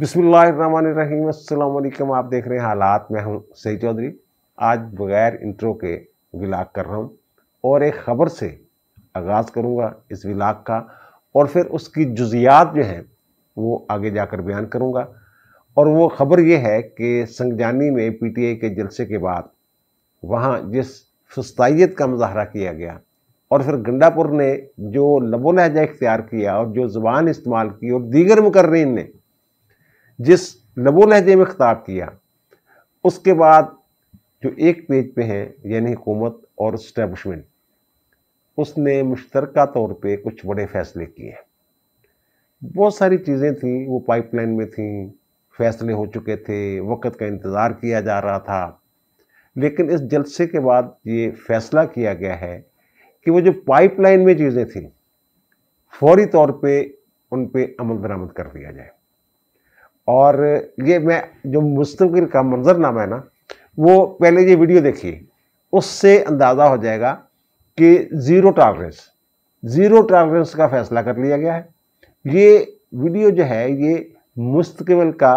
बसमिलकुम आप देख रहे हैं हालात मैं हूँ सही चौधरी आज बगैर इंट्रो के विलाग कर रहा हूँ और एक ख़बर से आगाज़ करूँगा इस विलाग का और फिर उसकी जुजियात जो हैं वो आगे जाकर बयान करूँगा और वो ख़बर ये है कि संगजानी में आई के जलसे के बाद वहाँ जिस सुस्ताइत का मुजाहरा किया गया और फिर गंडापुर ने जो लबो लहजा इख्तियार किया और जो ज़बान इस्तेमाल की और दीगर मुकर्रीन ने जिस लबो लहजे में खिताब किया उसके बाद जो एक पेज पे हैं यानी हुकूमत और इस्टेबलिशमेंट उसने मुश्तरक तौर पे कुछ बड़े फैसले किए बहुत सारी चीज़ें थीं वो पाइपलाइन में थी फैसले हो चुके थे वक्त का इंतज़ार किया जा रहा था लेकिन इस जलसे के बाद ये फैसला किया गया है कि वो जो पाइपलाइन में चीज़ें थीं फौरी तौर पे उन पे अमल दरामद कर दिया जाए और ये मैं जो मुस्तकिल का मंजरनामा है ना वो पहले ये वीडियो देखिए उससे अंदाज़ा हो जाएगा कि ज़ीरो टॉलरेंस ज़ीरो टॉलरेंस का फैसला कर लिया गया है ये वीडियो जो है ये मुस्तकबिल का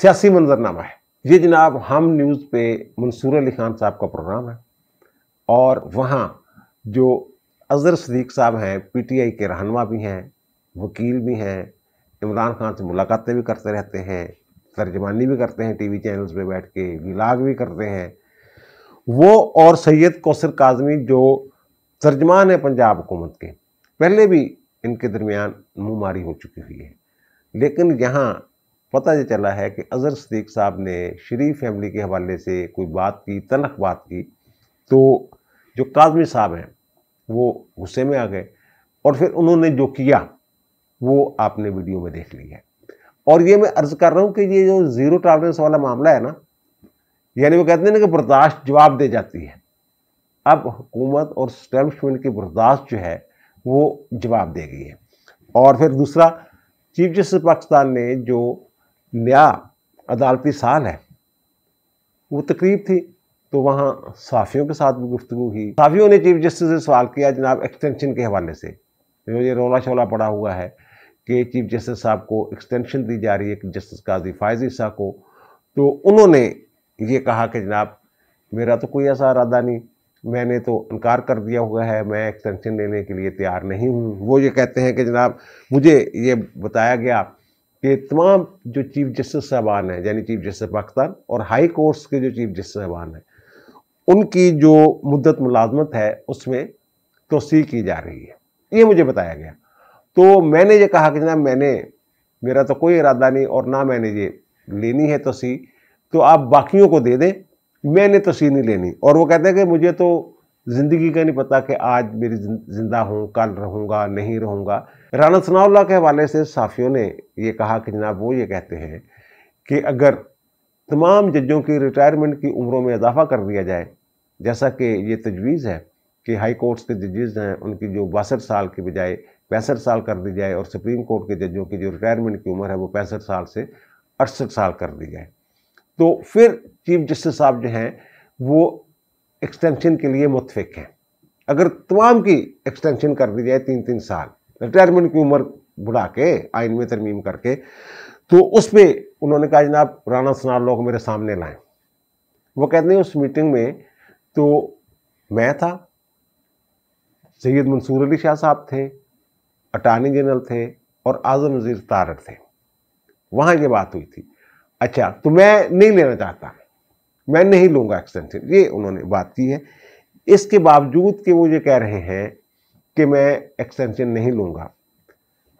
सियासी मंजरनामा है ये जनाब हम न्यूज़ पे मंसूर अली खान साहब का प्रोग्राम है और वहाँ जो अजहर सदीक साहब हैं पीटीआई के रहनमा भी हैं वकील भी हैं इमरान खान से मुलाकातें भी करते रहते हैं तर्जमानी भी करते हैं टीवी चैनल्स पे बैठ के विलाग भी करते हैं वो और सैयद कौसर काजमी जो तर्जमान है पंजाब हुकूमत के पहले भी इनके दरमियान मुँह मारी हो चुकी हुई है लेकिन यहाँ पता ये चला है कि अज़हर सदीक साहब ने शरीफ फैमिली के हवाले से कोई बात की तलख बात की तो जो काजमी साहब हैं वो गुस्से में आ गए और फिर उन्होंने जो किया वो आपने वीडियो में देख ली है और ये मैं अर्ज कर रहा हूँ कि ये जो ज़ीरो टॉलरेंस वाला मामला है ना यानी वो कहते हैं ना कि बर्दाश्त जवाब दे जाती है अब हुकूमत और स्टैब्लिशमेंट की बर्दाश्त जो है वो जवाब दे गई है और फिर दूसरा चीफ जस्टिस पाकिस्तान ने जो नया अदालती साल है वो तकरीब थी तो वहाँ साफियों के साथ भी गुफ्तु हुई साफियों ने चीफ जस्टिस से सवाल किया जनाब एक्सटेंशन के हवाले से जो ये रोला शोला पड़ा हुआ है के चीफ जस्टिस साहब को एक्सटेंशन दी जा रही है जस्टिस काजी फायजी शाह को तो उन्होंने ये कहा कि जनाब मेरा तो कोई ऐसा इरादा नहीं मैंने तो इनकार कर दिया हुआ है मैं एक्सटेंशन लेने के लिए तैयार नहीं हूँ वो ये कहते हैं कि जनाब मुझे ये बताया गया कि तमाम जो चीफ जस्टिस साहबान हैं यानी चीफ जस्टिस पाकिस्तान और हाई कोर्ट्स के जो चीफ जस्टिस साहबान हैं उनकी जो मुद्दत मुलाजमत है उसमें तोसी की जा रही है ये मुझे बताया गया तो मैंने ये कहा कि जनाब मैंने मेरा तो कोई इरादा नहीं और ना मैंने ये लेनी है तो तो आप बाकियों को दे दें मैंने तसी तो नहीं लेनी और वो कहते हैं कि मुझे तो ज़िंदगी का नहीं पता कि आज मेरी ज़िंदा हूँ कल रहूँगा नहीं रहूँगा राना सनाउल्ला के हवाले से साफियों ने ये कहा कि जनाब वो ये कहते हैं कि अगर तमाम जजों की रिटायरमेंट की उम्रों में इजाफा कर दिया जाए जैसा कि ये तजवीज़ है कि हाई कोर्ट्स के जजेज़ हैं उनकी जो बासठ साल के बजाय पैंसठ साल कर दी जाए और सुप्रीम कोर्ट के जजों की जो रिटायरमेंट की उम्र है वो पैंसठ साल से अड़सठ साल कर दी जाए तो फिर चीफ जस्टिस साहब जो हैं वो एक्सटेंशन के लिए मुतफिक हैं अगर तमाम की एक्सटेंशन कर दी जाए तीन तीन साल रिटायरमेंट की उम्र बढ़ा के आइन में तरमीम करके तो उस पर उन्होंने कहा जनाब राना सनार लोग मेरे सामने लाएं वो कहते हैं उस मीटिंग में तो मैं था सैयद मंसूर अली शाह साहब थे अटारनी जनरल थे और आज़म नज़ीर तारक थे वहाँ ये बात हुई थी अच्छा तो मैं नहीं लेना चाहता मैं नहीं लूँगा एक्सटेंशन ये उन्होंने बात की है इसके बावजूद कि वो ये कह रहे हैं कि मैं एक्सटेंशन नहीं लूँगा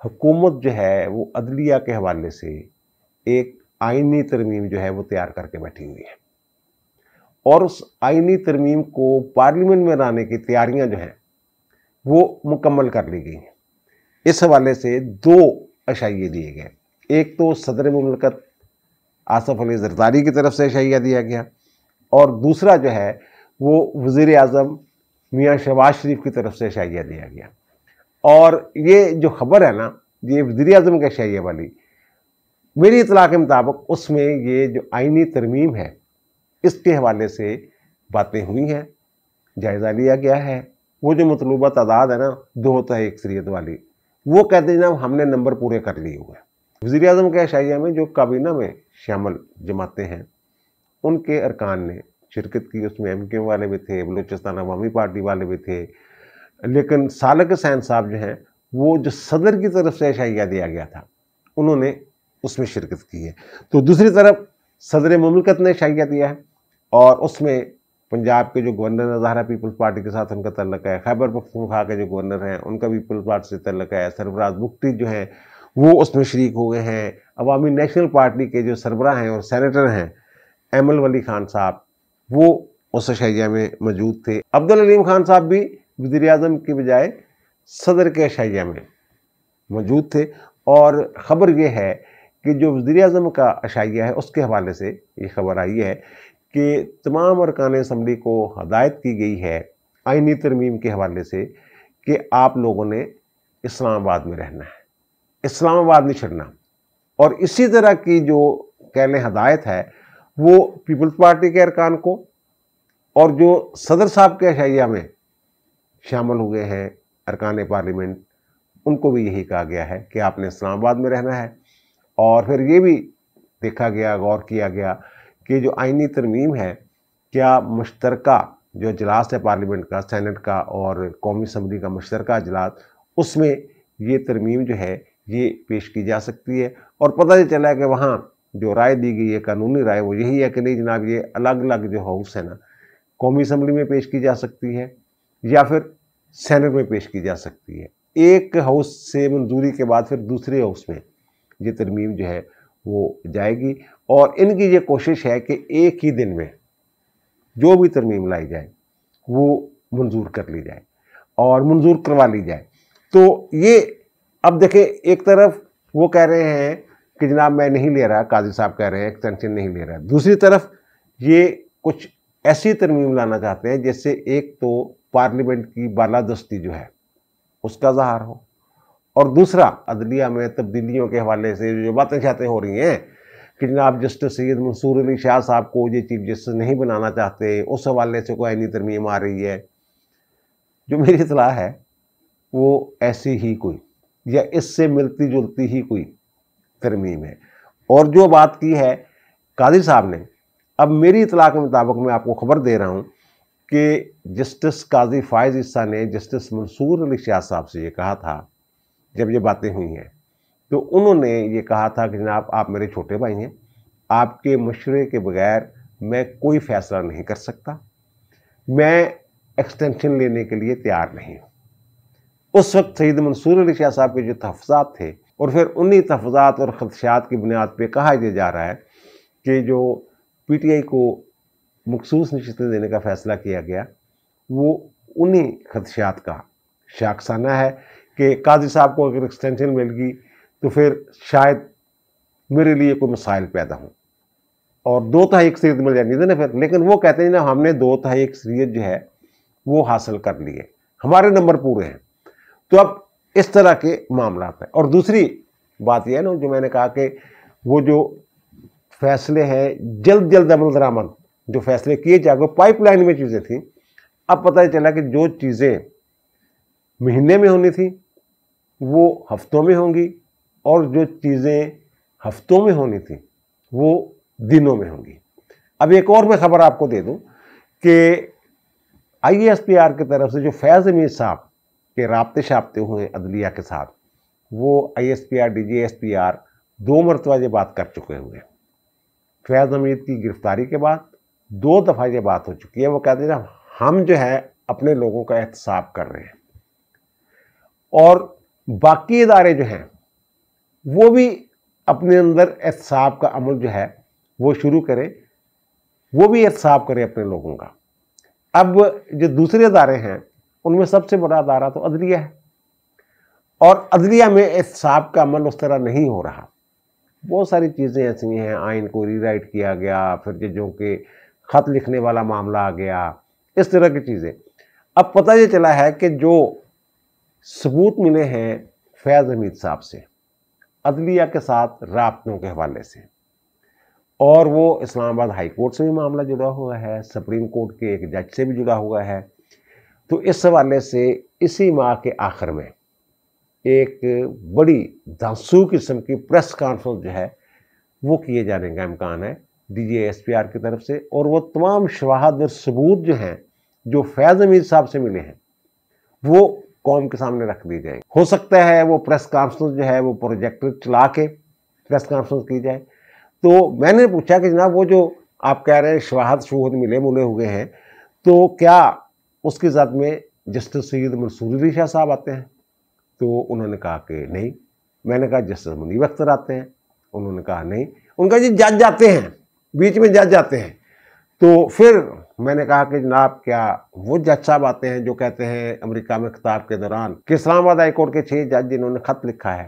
हुकूमत जो है वो अदलिया के हवाले से एक आइनी तरमीम जो है वो तैयार करके बैठी हुई है और उस आइनी तरमीम को पार्लियामेंट में लाने की तैयारियां जो हैं वो मुकम्मल कर ली गई हैं इस हवाले से दो अशाइये दिए गए एक तो सदर ममलकत आसफ अली जरदारी की तरफ से अशाइया दिया गया और दूसरा जो है वो वज़ी अजम मियाँ शहबाज शरीफ की तरफ से अशाइया दिया गया और ये जो खबर है ना ये वजी अजम के अशाइये वाली मेरी इतला के मुताबिक उसमें ये जो आइनी तरमीम है इसके हवाले से बातें हुई हैं जायज़ा लिया गया है वो जो मतलूबा तादाद है ना दो होता है एक सरीत वाली वो कहते जनाब हमने नंबर पूरे कर लिए हुए वजी अजम के अशाइया में जो काबीना में शामिल जमातें हैं उनके अरकान ने शिरकत की उसमें एम क्यू वाले भी थे बलूचिस्तान अवामी पार्टी वाले भी थे लेकिन सालक हसैन साहब जो हैं वो जो सदर की तरफ से अशाइया दिया गया था उन्होंने उसमें शिरकत की है तो दूसरी तरफ सदर ममलकत ने अशाइया दिया है और उसमें पंजाब के जो गवर्नर नज़ारा पीपल्स पार्टी के साथ उनका तल्लक है खैबर पख्तूनख्वा के जो गवर्नर हैं उनका पीपल्स पार्टी से तल्लक है सरबराज बुख्ती जो हैं वो उसमें शरीक हो गए हैं अवामी नेशनल पार्टी के जो सरबरा हैं और सेनेटर हैं एमल वली खान साहब वो उस अशाइया में मौजूद थे अब्दुल अलीम खान साहब भी वजी अजम के बजाय सदर के अशाइया में मौजूद थे और ख़बर यह है कि जो वजी अजम का अशाइया है उसके हवाले से ये खबर आई है कि तमाम अरकान इसम्बली को हदायत की गई है आइनी तरमीम के हवाले से कि आप लोगों ने इस्लामाबाद में रहना है इस्लामाबाद नहीं छड़ना और इसी तरह की जो कह लें हदायत है वो पीपल्स पार्टी के अरकान को और जो सदर साहब के अशैया में शामिल हुए हैं अरकान पार्लियामेंट उनको भी यही कहा गया है कि आपने इस्लामाबाद में रहना है और फिर ये भी देखा गया गौर किया गया कि जो आइनी तरमीम है क्या मुश्तर जो अजलास है पार्लियामेंट का सैनट का और कौमी असम्बली का मुश्तर अजलास उसमें ये तरमीम जो है ये पेश की जा सकती है और पता ही चला है कि वहाँ जो राय दी गई है कानूनी राय वो यही है कि नहीं जनाब ये अलग अलग जो हाउस है ना कौमी असम्बली में पेश की जा सकती है या फिर सैनट में पेश की जा सकती है एक हाउस से मंजूरी के बाद फिर दूसरे हाउस में ये तरमीम जो है वो जाएगी और इनकी ये कोशिश है कि एक ही दिन में जो भी तरमीम लाई जाए वो मंजूर कर ली जाए और मंजूर करवा ली जाए तो ये अब देखें एक तरफ वो कह रहे हैं कि जनाब मैं नहीं ले रहा काजी साहब कह रहे हैं एक्सटेंशन नहीं ले रहा दूसरी तरफ ये कुछ ऐसी तरमीम लाना चाहते हैं जिससे एक तो पार्लियामेंट की बालादस्ती जो है उसका जहार हो और दूसरा अदलिया में तब्दीलियों के हवाले से जो बातें शातें हो रही हैं कि जनाब जस्टिस सैद मंसूर अली शाह साहब को ये चीफ जस्टिस नहीं बनाना चाहते उस हवाले से कोई आइनी तरमीम आ रही है जो मेरी इतला है वो ऐसी ही कोई या इससे मिलती जुलती ही कोई तरमीम है और जो बात की है काजी साहब ने अब मेरी इतला के मुताबिक मैं आपको खबर दे रहा हूँ कि जस्टिस काजी फायज़ ईसा ने जस्टिस मंसूर अली शाह साहब से ये कहा था जब ये बातें हुई हैं तो उन्होंने ये कहा था कि जनाब आप मेरे छोटे भाई हैं आपके मशवरे के बगैर मैं कोई फैसला नहीं कर सकता मैं एक्सटेंशन लेने के लिए तैयार नहीं हूँ उस वक्त सईद मंसूर अली शाह साहब के जो तहफात थे और फिर उन्हीं तहफात और खदशात की बुनियाद पर कहा यह जा रहा है कि जो पी टी आई को मखसूस नशस्तें देने का फ़ैसला किया गया वो उन्हीं खदशात का शाखसाना है कि काजी साहब को अगर एक्सटेंशन मिलगी तो फिर शायद मेरे लिए कोई मसाइल पैदा हों और दो तहाई अक्सरीत मिल जानी थी ना फिर लेकिन वो कहते हैं ना हमने दो तहाई अक्सरीत जो है वो हासिल कर लिए हमारे नंबर पूरे हैं तो अब इस तरह के मामला हैं और दूसरी बात यह है ना जो मैंने कहा कि वो जो फैसले हैं जल्द जल्द अमल दरामद जो फैसले किए पाइप पाइपलाइन में चीज़ें थी अब पता चला कि जो चीज़ें महीने में होनी थी वो हफ्तों में होंगी और जो चीज़ें हफ्तों में होनी थी वो दिनों में होंगी अब एक और मैं ख़बर आपको दे दूं कि आई एस पी आर की तरफ से जो फैज़ अमीर साहब के रबते शाबते हुए अदलिया के साथ वो I S P R D G S P P R मरतबा ये बात कर चुके हुए फैज़ अमीर की गिरफ्तारी के बाद दो दफ़ा ये बात हो चुकी है वो कहते हैं हम जो है अपने लोगों का एहतसाब कर रहे हैं और बाकी इदारे जो हैं वो भी अपने अंदर एहसाब का अमल जो है वो शुरू करें वो भी एहसाब करें अपने लोगों का अब जो दूसरे अदारे हैं उनमें सबसे बड़ा अदारा तो अदलिया है और अदलिया में एहसाब का अमल उस तरह नहीं हो रहा बहुत सारी चीज़ें ऐसी हैं आइन को रीराइट किया गया फिर जजों के ख़त लिखने वाला मामला आ गया इस तरह की चीज़ें अब पता ये चला है कि जो सबूत मिले हैं फैज़ हमीद साहब से अदलिया के साथ रबतों के हवाले से और वो इस्लामाबाद हाई कोर्ट से भी मामला जुड़ा हुआ है सुप्रीम कोर्ट के एक जज से भी जुड़ा हुआ है तो इस हवाले से इसी माह के आखिर में एक बड़ी धांसू किस्म की प्रेस कॉन्फ्रेंस जो है वो किए जाने का इम्कान है D G S P R की तरफ से और वह तमाम शवाहद और सबूत जो हैं जो फैज़ अमीर साहब से मिले हैं वो कौम के सामने रख दी जाएगी हो सकता है वो प्रेस कॉन्फ्रेंस जो है वो प्रोजेक्टर चला के प्रेस कॉन्फ्रेंस की जाए तो मैंने पूछा कि जनाब वो जो आप कह रहे हैं शवाहद शहूद मिले मुले हुए हैं तो क्या उसकी जद में जस्टिस सैद मंसूर अली शाह साहब आते हैं तो उन्होंने कहा कि नहीं मैंने कहा जस्टिस मुनीब अख्तर आते हैं उन्होंने कहा नहीं उनका जी जज जाते हैं बीच में जज जाते हैं तो फिर मैंने कहा कि जनाब क्या वो जज साहब अच्छा आते हैं जो कहते हैं अमेरिका में खिताब के दौरान कि इस्लामाबाद हाई कोर्ट के छः जज जिन्होंने खत लिखा है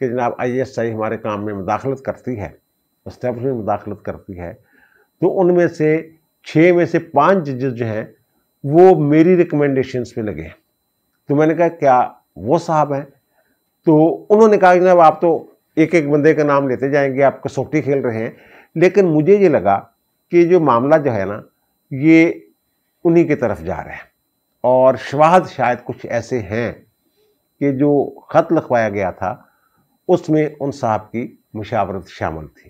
कि जनाब आई एस आई हमारे काम में मुदाखलत करती है स्टेप्स में मुदाखलत करती है तो उनमें से छः में से पाँच जजेस जो हैं वो मेरी रिकमेंडेशन पर लगे हैं तो मैंने कहा क्या वो साहब हैं तो उन्होंने कहा जनाब आप तो एक एक बंदे का नाम लेते जाएंगे आप कसौटी खेल रहे हैं लेकिन मुझे ये लगा कि जो मामला जो है ना ये उन्हीं की तरफ जा रहा है और शवाहद शायद कुछ ऐसे हैं कि जो ख़त लिखवाया गया था उसमें उन साहब की मुशावरत शामिल थी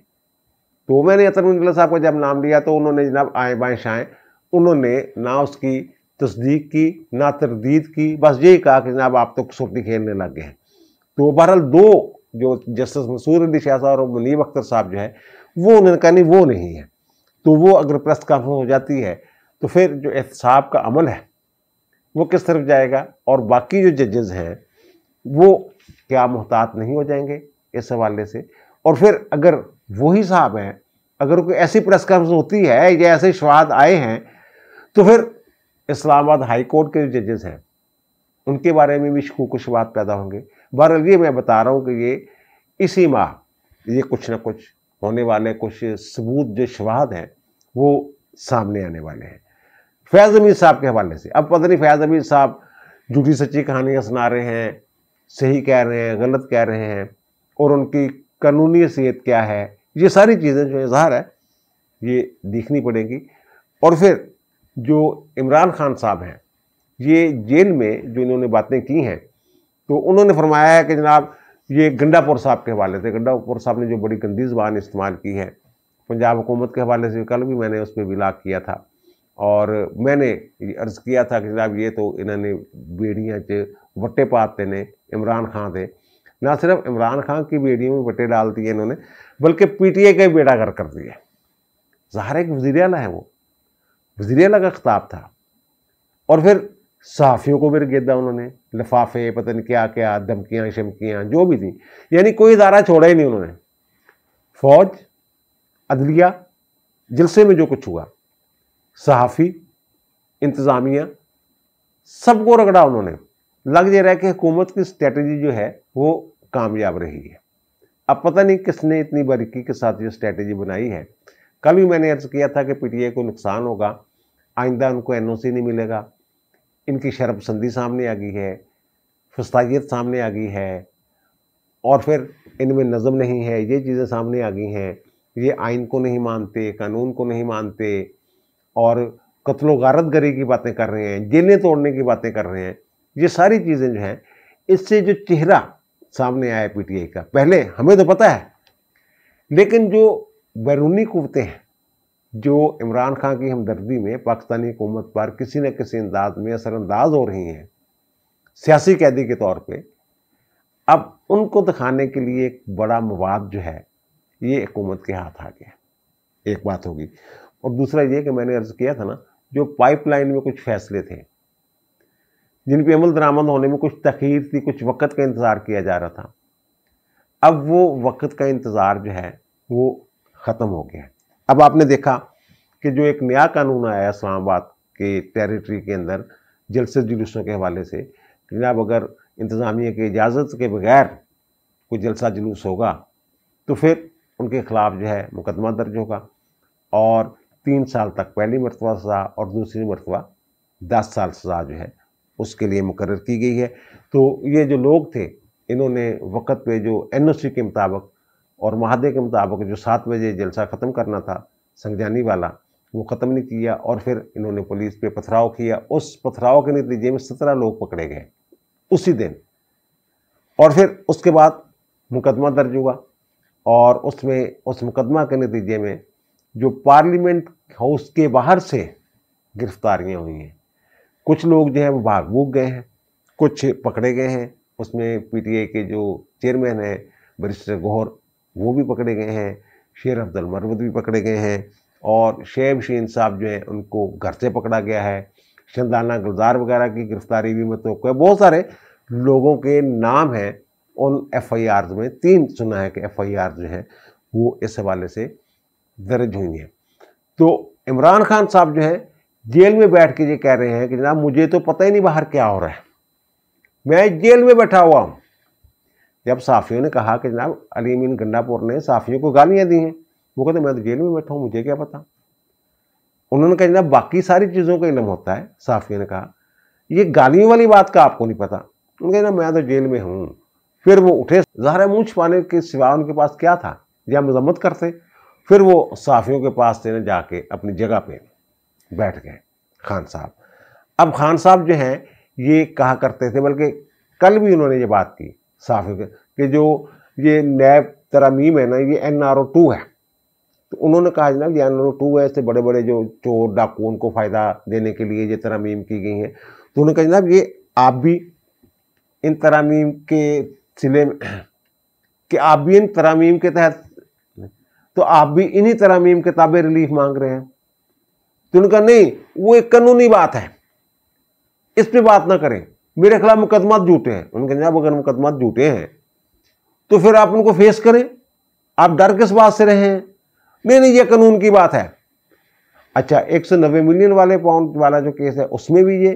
तो मैंने अतरमिल्ला साहब का जब नाम लिया तो उन्होंने जनाब आए बाएँ शाएँ उन्होंने ना उसकी तस्दीक की ना तरदीद की बस यही कहा कि जनाब आप तो सुपनी खेलने लग गए हैं तो बहरहाल दो जो जस्टिस मसूर अली शाह और मुनीब अख्तर साहब जो है वो उन्होंने कहा नहीं वो नहीं है तो वो अगर प्रेस कॉन्फ्रेंस हो जाती है तो फिर जो एहतसाब का अमल है वो किस तरफ जाएगा और बाकी जो जजेज़ हैं वो क्या मोहतात नहीं हो जाएंगे इस हवाले से और फिर अगर वही साहब हैं अगर कोई ऐसी प्रेस कॉन्फ्रेंस होती है या ऐसे शवाद आए हैं तो फिर इस्लामाबाद हाई कोर्ट के जो जजेस हैं उनके बारे में भी शकूक शवाद पैदा होंगे बहर ये मैं बता रहा हूँ कि ये इसी माह ये कुछ ना कुछ होने वाले कुछ सबूत जो शवाद हैं वो सामने आने वाले हैं फैज़ अमीर साहब के हवाले से अब पता नहीं फैज़ अमीर साहब झूठी सच्ची कहानियाँ सुना रहे हैं सही कह रहे हैं गलत कह रहे हैं और उनकी कानूनी हैसियत क्या है ये सारी चीज़ें जो इजहार है ये देखनी पड़ेगी और फिर जो इमरान खान साहब हैं ये जेल में जो इन्होंने बातें की हैं तो उन्होंने फरमाया है कि जनाब ये गंडापुर साहब के हवाले थे गंडापुर साहब ने जो बड़ी गंदी जबान इस्तेमाल की है पंजाब हुकूमत के हवाले से कल भी मैंने उस पर विलाप किया था और मैंने अर्ज़ किया था कि जनाब ये तो इन्होंने बेड़ियाँ च वटे पाते ने इमरान खान थे ना सिर्फ इमरान खान की बेड़ियों में बटे डाल दिए इन्होंने बल्कि पी टी आई का बेड़ा घर कर दिया ज़ाहिर एक वजीर अला है वो वजीर अला का खिताब था और फिर सहाफ़ियों को भी गेदा उन्होंने लिफाफे पता नहीं क्या क्या धमकियाँ शमकियाँ जो भी थी यानी कोई इदारा छोड़ा ही नहीं उन्होंने फौज अदलिया जलसे में जो कुछ हुआ सहाफ़ी इंतज़ामिया सबको रगड़ा उन्होंने लग जा रहा है कि हुकूमत की स्ट्रेटजी जो है वो कामयाब रही है अब पता नहीं किसने इतनी बारीकी के साथ ये स्ट्रेटजी बनाई है कल भी मैंने अर्ज़ किया था कि पीटीए को नुकसान होगा आइंदा उनको एनओसी नहीं मिलेगा इनकी शर्मसंदी सामने आ गई है फस्तायत सामने आ गई है और फिर इनमें नज़म नहीं है ये चीज़ें सामने आ गई हैं ये आइन को नहीं मानते कानून को नहीं मानते और कत्लो गारत गरी की बातें कर रहे हैं जेलें तोड़ने की बातें कर रहे हैं ये सारी चीज़ें जो हैं इससे जो चेहरा सामने आया पीटीआई का पहले हमें तो पता है लेकिन जो बैरूनी कुवतें हैं जो इमरान खान की हमदर्दी में पाकिस्तानी हुकूमत पर किसी न किसी अंदाज में असरअंदाज हो रही हैं सियासी कैदी के तौर पर अब उनको दिखाने के लिए एक बड़ा मवाद जो है ये हुकूमत के हाथ आ गया एक बात होगी और दूसरा ये कि मैंने अर्ज़ किया था ना जो पाइपलाइन में कुछ फैसले थे जिन पर अमल दरामद होने में कुछ तखीर थी कुछ वक्त का इंतज़ार किया जा रहा था अब वो वक्त का इंतज़ार जो है वो ख़त्म हो गया अब आपने देखा कि जो एक नया कानून आया इस्लामाबाद के टेरिटरी के अंदर जलसे जुलूसों के हवाले से जनाब अगर इंतज़ामिया की इजाज़त के बगैर कोई जलसा जुलूस होगा तो फिर उनके खिलाफ जो है मुकदमा दर्ज होगा और तीन साल तक पहली मरतबा सज़ा और दूसरी मरतबा दस साल सज़ा जो है उसके लिए मुकर की गई है तो ये जो लोग थे इन्होंने वक़्त पे जो एन के मुताबिक और महादे के मुताबिक जो सात बजे जलसा ख़त्म करना था संगजानी वाला वो ख़त्म नहीं किया और फिर इन्होंने पुलिस पे पथराव किया उस पथराव के नतीजे में सत्रह लोग पकड़े गए उसी दिन और फिर उसके बाद मुकदमा दर्ज हुआ और उसमें उस मुकदमा के नतीजे में जो पार्लियामेंट हाउस के बाहर से गिरफ्तारियां हुई हैं कुछ लोग जो हैं वो भाग भूग गए हैं कुछ पकड़े गए हैं उसमें पीटीए के जो चेयरमैन हैं बरिस्टर गौहर वो भी पकड़े गए हैं शेर अफजल मरवत भी पकड़े गए हैं और शेब शीन साहब जो हैं उनको घर से पकड़ा गया है शंदाना गुलजार वगैरह की गिरफ्तारी भी मतलब बहुत सारे लोगों के नाम हैं उन एफ में तीन सुना है कि एफ जो है वो इस हवाले से दर्ज हुई हैं तो इमरान खान साहब जो है जेल में बैठ के ये कह रहे हैं कि जनाब मुझे तो पता ही नहीं बाहर क्या हो रहा है मैं जेल में बैठा हुआ हूँ जब साफियों ने कहा कि जनाब अलीमिन गंडापुर ने साफियों को गालियाँ दी हैं वो कहते मैं तो जेल में बैठा हूँ मुझे क्या पता उन्होंने कहा जनाब बाकी सारी चीज़ों का इलम होता है साफियों ने कहा ये गालियों वाली बात का आपको नहीं पता उन्होंने कहा मैं तो जेल में हूँ फिर वो उठे जहर मूछ पाने के सिवा उनके पास क्या था या मजम्मत करते फिर वो साफियों के पास से जाके अपनी जगह पे बैठ गए खान साहब अब खान साहब जो हैं ये कहा करते थे बल्कि कल भी उन्होंने ये बात की साफियों के कि जो ये नैब तरमीम है ना ये एन आर ओ टू है तो उन्होंने कहा जनाब ये एन आर ओ टू है ऐसे बड़े बड़े जो चोर डाकू उनको फ़ायदा देने के लिए ये तरमीम की गई हैं तो उन्होंने कहा जनाब ये आप भी इन तरामीम के सिले कि आप भी इन तरामीम के तहत तो आप भी इन्हीं तरामीम के ताबे रिलीफ मांग रहे हैं तो उनका नहीं वो एक कानूनी बात है इस पर बात ना करें मेरे खिलाफ मुकदमा झूठे हैं उनके जब अगर मुकदमा झूठे हैं तो फिर आप उनको फेस करें आप डर किस बात से रहे हैं नहीं नहीं ये कानून की बात है अच्छा एक सौ नब्बे मिलियन वाले पाउंड वाला जो केस है उसमें भी ये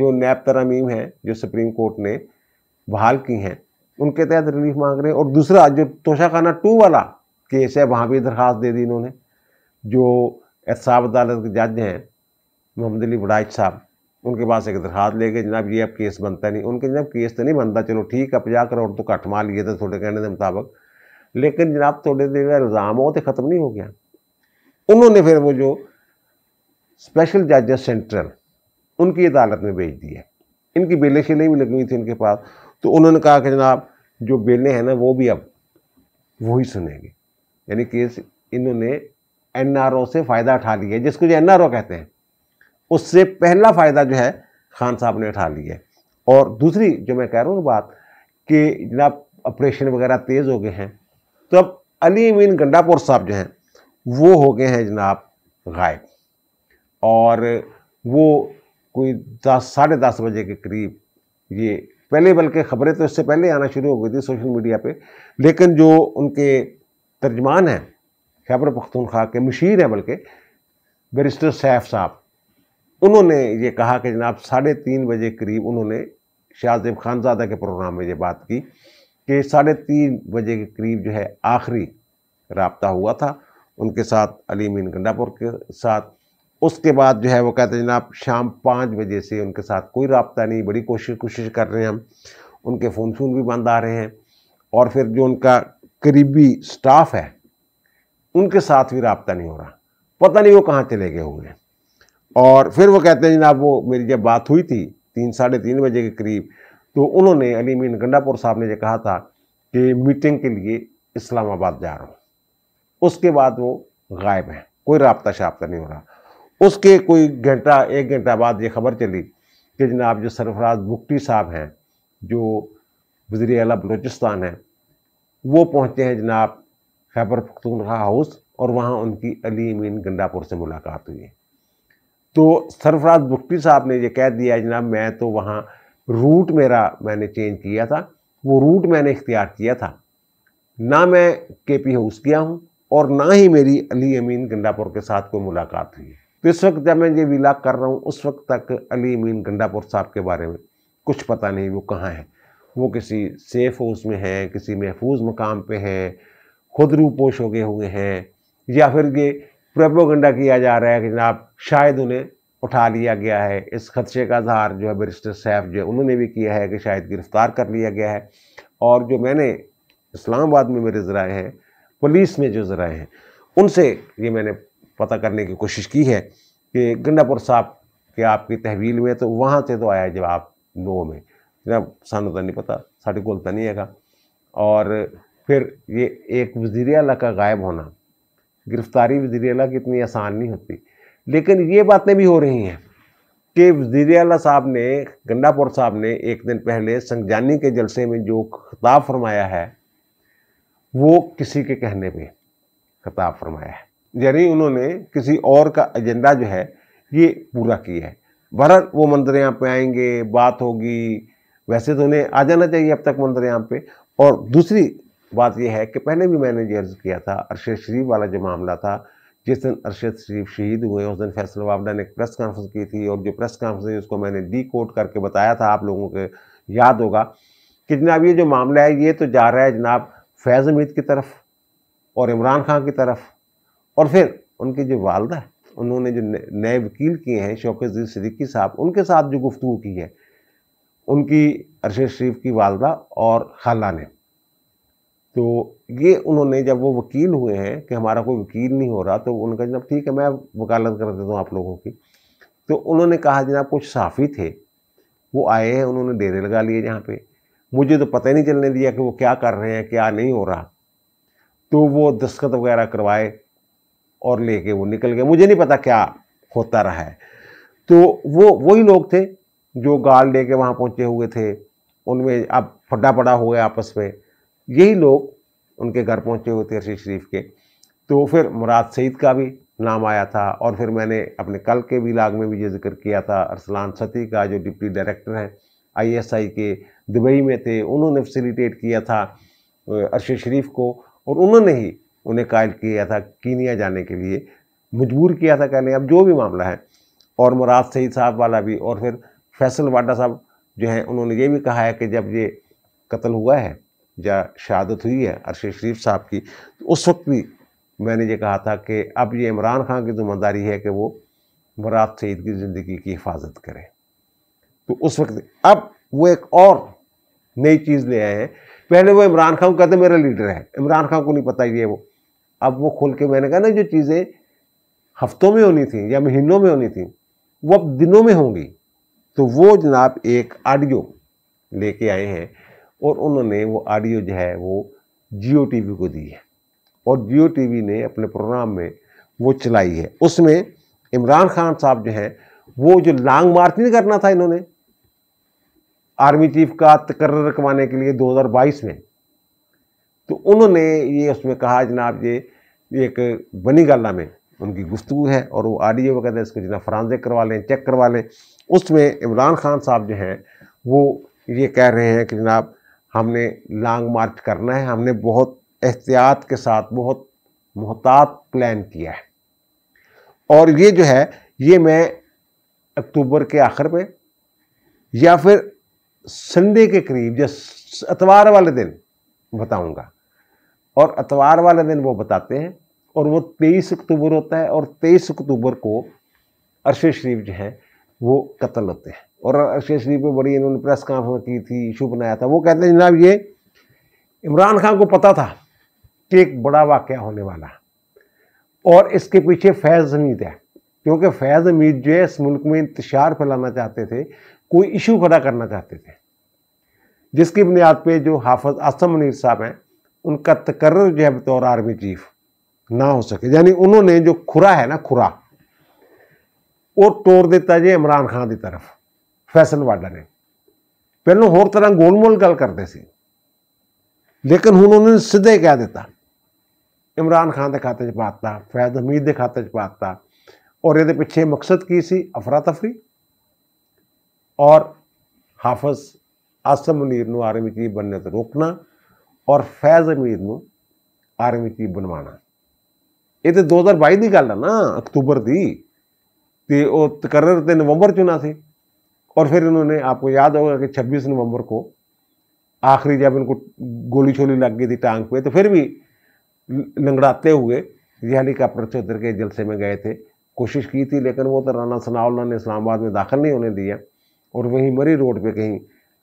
जो नैब तरामीम है जो सुप्रीम कोर्ट ने बहाल की हैं उनके तहत रिलीफ मांग रहे हैं और दूसरा जो तोशाखाना टू वाला केस है वहाँ भी दरख्वास्त दे दी इन्होंने जो एहसाब अदालत के जज हैं मोहम्मद अली बड़ाइज साहब उनके पास एक दरख्वास्त ले गए जनाब ये अब केस बनता नहीं उनके जनाब केस तो नहीं बनता चलो ठीक है पचास करोड़ तो घट मार लिए थे थोड़े कहने के मुताबिक लेकिन जनाब थोड़े जो इल्ज़ाम हो तो ख़त्म नहीं हो गया उन्होंने फिर वो जो स्पेशल जज सेंट्रल उनकी अदालत में भेज दिया इनकी बेलें शेलें भी लगी हुई थी इनके पास तो उन्होंने कहा कि जनाब जो बेलें हैं ना वो भी अब वही सुनेंगे यानी केस इन्होंने एनआरओ से फ़ायदा उठा लिया जिसको जो एनआरओ कहते हैं उससे पहला फ़ायदा जो है खान साहब ने उठा लिया और दूसरी जो मैं कह रहा हूँ बात कि जनाब ऑपरेशन वगैरह तेज़ हो गए हैं तो अब अली अमीन गंडापुर साहब जो हैं वो हो गए हैं जनाब गायब और वो कोई दस साढ़े दस बजे के करीब ये पहले बल्कि खबरें तो इससे पहले आना शुरू हो गई थी सोशल मीडिया पर लेकिन जो उनके तर्जमान हैं खैबर पख्तूनख्वा के मशीर हैं बल्कि बैरिस्टर सैफ साहब उन्होंने ये कहा कि जनाब साढ़े तीन बजे करीब उन्होंने शाहजेब खानजादा के प्रोग्राम में ये बात की कि साढ़े तीन बजे के करीब जो है आखिरी रबता हुआ था उनके साथ अली मीन गंडापुर के साथ उसके बाद जो है वो कहते हैं जनाब शाम पाँच बजे से उनके साथ कोई रबता नहीं बड़ी कोशिश कोशिश कर रहे हैं हम उनके फ़ोन फून भी बंद आ रहे हैं और फिर जो उनका करीबी स्टाफ है उनके साथ भी रबता नहीं हो रहा पता नहीं वो कहाँ चले गए होंगे और फिर वो कहते हैं जनाब वो मेरी जब बात हुई थी तीन साढ़े तीन बजे के करीब तो उन्होंने अली मीन गंडापुर साहब ने यह कहा था कि मीटिंग के लिए इस्लामाबाद जा रहा हूँ उसके बाद वो गायब हैं कोई रबता शाबता नहीं हो रहा उसके कोई घंटा एक घंटा बाद ये खबर चली कि जनाब जो सरफराज बुकटी साहब हैं जो वजी अला बलोचिस्तान हैं वो पहुँचे हैं जनाब खैबर पख्तून हाउस और वहाँ उनकी अली अमीन गंडापुर से मुलाकात हुई तो सरफराज बुकटी साहब ने यह कह दिया जनाब मैं तो वहाँ रूट मेरा मैंने चेंज किया था वो रूट मैंने इख्तियार किया था ना मैं के पी हाउस गया हूँ और ना ही मेरी अली अमीन गंडापुर के साथ कोई मुलाकात हुई है तो इस वक्त जब मैं ये विला कर रहा हूँ उस वक्त तक अली मीन गंडापुर साहब के बारे में कुछ पता नहीं वो कहाँ है वो किसी सेफ हाउस में है किसी महफूज मकाम पे है खुद रूपोश हो गए हुए हैं या फिर ये गंडा किया जा रहा है कि जनाब शायद उन्हें उठा लिया गया है इस खदशे का इजहार जो है बरिस्टर सैफ जो है उन्होंने भी किया है कि शायद गिरफ़्तार कर लिया गया है और जो मैंने इस्लामाबाद में मेरे ज़राए हैं पुलिस में जो ज़राए हैं उनसे ये मैंने पता करने की कोशिश की है कि गंडापुर साहब के आपकी तहवील में तो वहाँ से तो आया जवाब नो में जब सानू तो नहीं पता साढ़े को तो नहीं है और फिर ये एक वजीर अला का गायब होना गिरफ्तारी वजीर अला की इतनी आसान नहीं होती लेकिन ये बातें भी हो रही हैं कि वजीर अला साहब ने गंडापुर साहब ने एक दिन पहले संगजानी के जलसे में जो खिताब फरमाया है वो किसी के कहने पे खिताब फरमाया है यानी उन्होंने किसी और का एजेंडा जो है ये पूरा किया है बहरहाल वो मंदिर यहाँ पे आएंगे बात होगी वैसे तो उन्हें आ जाना चाहिए अब तक मंदिर यहाँ पे और दूसरी बात यह है कि पहले भी मैंने ये अर्ज़ किया था अरशद शरीफ वाला जो मामला था जिस दिन अरशद शरीफ शहीद हुए उस दिन फैसल वावडा ने एक प्रेस कॉन्फ्रेंस की थी और जो प्रेस कॉन्फ्रेंस उसको मैंने डी करके बताया था आप लोगों के याद होगा कि जनाब ये जो मामला है ये तो जा रहा है जनाब फैज़ हमीद की तरफ और इमरान खान की तरफ और फिर उनकी जो वालदा है उन्होंने जो नए वकील किए हैं शौकत सदीकी साहब उनके साथ जो गुफ्तु की है उनकी अरशद शरीफ की वालदा और खाला ने तो ये उन्होंने जब वो वकील हुए हैं कि हमारा कोई वकील नहीं हो रहा तो उनका जनाब ठीक है मैं वकालत कर देता हूँ आप लोगों की तो उन्होंने कहा जनाब कुछ साफ़ी थे वो आए हैं उन्होंने डेरे लगा लिए जहाँ पे मुझे तो पता ही नहीं चलने दिया कि वो क्या कर रहे हैं क्या नहीं हो रहा तो वो दस्खत वगैरह करवाए और लेके वो निकल गए मुझे नहीं पता क्या होता रहा है तो वो वही लोग थे जो गाल लेके वहाँ पहुँचे हुए थे उनमें अब फटा पड़ा हो गया आपस में यही लोग उनके घर पहुँचे हुए थे रशीद शरीफ के तो फिर मुराद सईद का भी नाम आया था और फिर मैंने अपने कल के विलाग में भी ये जिक्र किया था अरसलान सती का जो डिप्टी डायरेक्टर हैं आईएसआई के दुबई में थे उन्होंने फैसिलिटेट किया था अरशद शरीफ को और उन्होंने ही उन्हें कायल किया था कीनिया जाने के लिए मजबूर किया था कहने अब जो भी मामला है और मुराद सईद साहब वाला भी और फिर फैसल वाडा साहब जो हैं उन्होंने ये भी कहा है कि जब ये कत्ल हुआ है या शहादत हुई है अरशद शरीफ साहब की तो उस वक्त भी मैंने ये कहा था कि अब ये इमरान खान की जिम्मेदारी है कि वो मुराद सईद की ज़िंदगी की हिफाजत करें तो उस वक्त अब वो एक और नई चीज़ ले आए हैं पहले वो इमरान खान को कहते मेरा लीडर है इमरान खान को नहीं पता ये वो अब वो खोल के मैंने कहा ना जो चीज़ें हफ्तों में होनी थी या महीनों में होनी थी वो अब दिनों में होंगी तो वो जनाब एक ऑडियो लेके आए हैं और उन्होंने वो ऑडियो जो है वो जियो टी को दी है और जियो टी ने अपने प्रोग्राम में वो चलाई है उसमें इमरान खान साहब जो हैं वो जो लॉन्ग मार्च नहीं करना था इन्होंने आर्मी चीफ का तकर्र रखवाने के लिए 2022 में तो उन्होंने ये उसमें कहा जनाब ये एक बनी गाला में उनकी गुफ्तु है और वो आडियो वगैरह इसको जना फरानजे करवा लें चेक करवा लें उसमें इमरान खान साहब जो हैं वो ये कह रहे हैं कि जनाब हमने लॉन्ग मार्च करना है हमने बहुत एहतियात के साथ बहुत मोहतात प्लान किया है और ये जो है ये मैं अक्टूबर के आखिर में या फिर संडे के करीब या एतवार वाले दिन बताऊंगा और अतवार वाले दिन वो बताते हैं और वो तेईस अक्टूबर होता है और तेईस अक्टूबर को अरशद शरीफ जो हैं वो कत्ल होते हैं और अरशद शरीफ में बड़ी इन्होंने प्रेस कॉन्फ्रेंस की थी इशू बनाया था वो कहते हैं जनाब ये इमरान खान को पता था कि एक बड़ा वाक्य होने वाला और इसके पीछे फैज़ हमीद है क्योंकि फैज़ हमीद जो है इस मुल्क में इंतशार फैलाना चाहते थे कोई इशू खड़ा करना चाहते थे जिसकी बुनियाद पर जो हाफज आसम मनीर साहब हैं उनका तकर्र जो है बतौर आर्मी चीफ ना हो सके यानी उन्होंने जो खुरा है ना खुरा ਉਹ ਤੋੜ ਦਿੱਤਾ ਜੀ ਇਮਰਾਨ ਖਾਨ ਦੀ ਤਰਫ ਫੈਸਲ ਵਾਡਾ ਨੇ ਪਹਿਲਾਂ ਹੋਰ ਤਰ੍ਹਾਂ ਗੋਲਮੋਲ ਗੱਲ ਕਰਦੇ ਸੀ ਲੇਕਿਨ ਹੁਣ ਉਹਨਾਂ ਨੇ ਸਿੱਧੇ ਕਹਿ ਦਿੱਤਾ ਇਮਰਾਨ ਖਾਨ ਦੇ ਖਾਤੇ 'ਚ ਪਾਤਾ ਫੈਜ਼ ਹਮੀਦ ਦੇ ਖਾਤੇ 'ਚ ਪਾਤਾ ਔਰ ਇਹਦੇ ਪਿੱਛੇ ਮਕਸਦ ਕੀ ਸੀ ਅਫਰਾ ਤਫਰੀ ਔਰ ਹਾਫਜ਼ ਆਸਮ ਮਨੀਰ ਨੂੰ ਆਰਮੀ ਕੀ ਬਣਨੇ ਤੋਂ ਰੋਕਣਾ और फैज़ अमीर ਨੂੰ ਆਰਮੀ ਚੀਫ ਬਣਵਾਣਾ ਇਹ ਤੇ 2022 ਦੀ ਗੱਲ ਆ ਨਾ ਅਕਤੂਬਰ ਦੀ ਤੇ ਉਹ तकर्र ਤੇ ਨਵੰਬਰ ਚੁਣਾ ਸੀ और फिर इन्होंने आपको याद होगा कि छब्बीस नवंबर को आखिरी जब इनको गोली छोली लग गई थी टांग पे तो फिर भी लंगड़ाते हुए ये हेलीकॉप्टर से उतर के जलसे में गए थे कोशिश की थी लेकिन वो तो राना सनाउल्ला ने इस्लामाबाद में दाखिल नहीं होने दिया और वहीं मरी रोड पे कहीं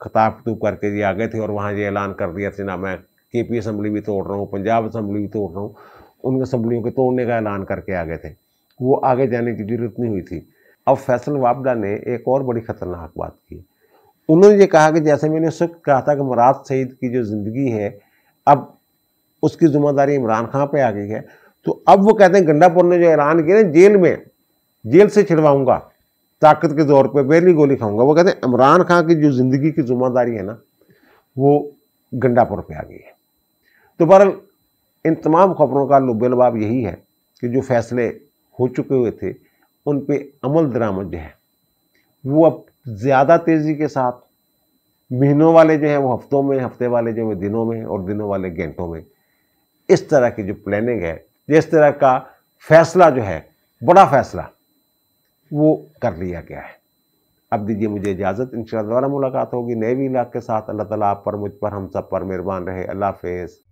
खताब तूब करके ये आ गए थे और वहाँ ये ऐलान कर दिया था ना मैं के पी असम्बली भी तोड़ रहा हूँ पंजाब असम्बली भी तोड़ रहा हूँ उन असम्बलियों के तोड़ने का ऐलान करके आ गए थे वो आगे जाने की जरूरत नहीं हुई थी अब फैसल वापडा ने एक और बड़ी ख़तरनाक बात की उन्होंने ये कहा कि जैसे मैंने उस वक्त कहा था कि मुराद सईद की जो ज़िंदगी है अब उसकी जिम्मेदारी इमरान खां पे आ गई है तो अब वो कहते हैं गंडापुर ने जो ऐलान किया ना जेल में जेल से छिड़वाऊंगा ताकत के दौर पे पहली गोली खाऊंगा वो कहते हैं इमरान खां की जो ज़िंदगी की जिम्मेदारी है ना वो गंडापुर पे आ गई है तो बहरल इन तमाम खबरों का लुबेलबाब यही है कि जो फैसले हो चुके हुए थे उन पर अमल दरामद जो है वो अब ज़्यादा तेज़ी के साथ महीनों वाले जो हैं वो हफ्तों में हफ्ते वाले जो है दिनों में और दिनों वाले घंटों में इस तरह की जो प्लानिंग है इस तरह का फैसला जो है बड़ा फैसला वो कर लिया गया है अब दीजिए मुझे इजाज़त इन दोबारा मुलाकात होगी नए भी इलाक के साथ अल्लाह ताला आप पर मुझ पर हम सब पर मेहरबान रहे अल्लाह हाफिज़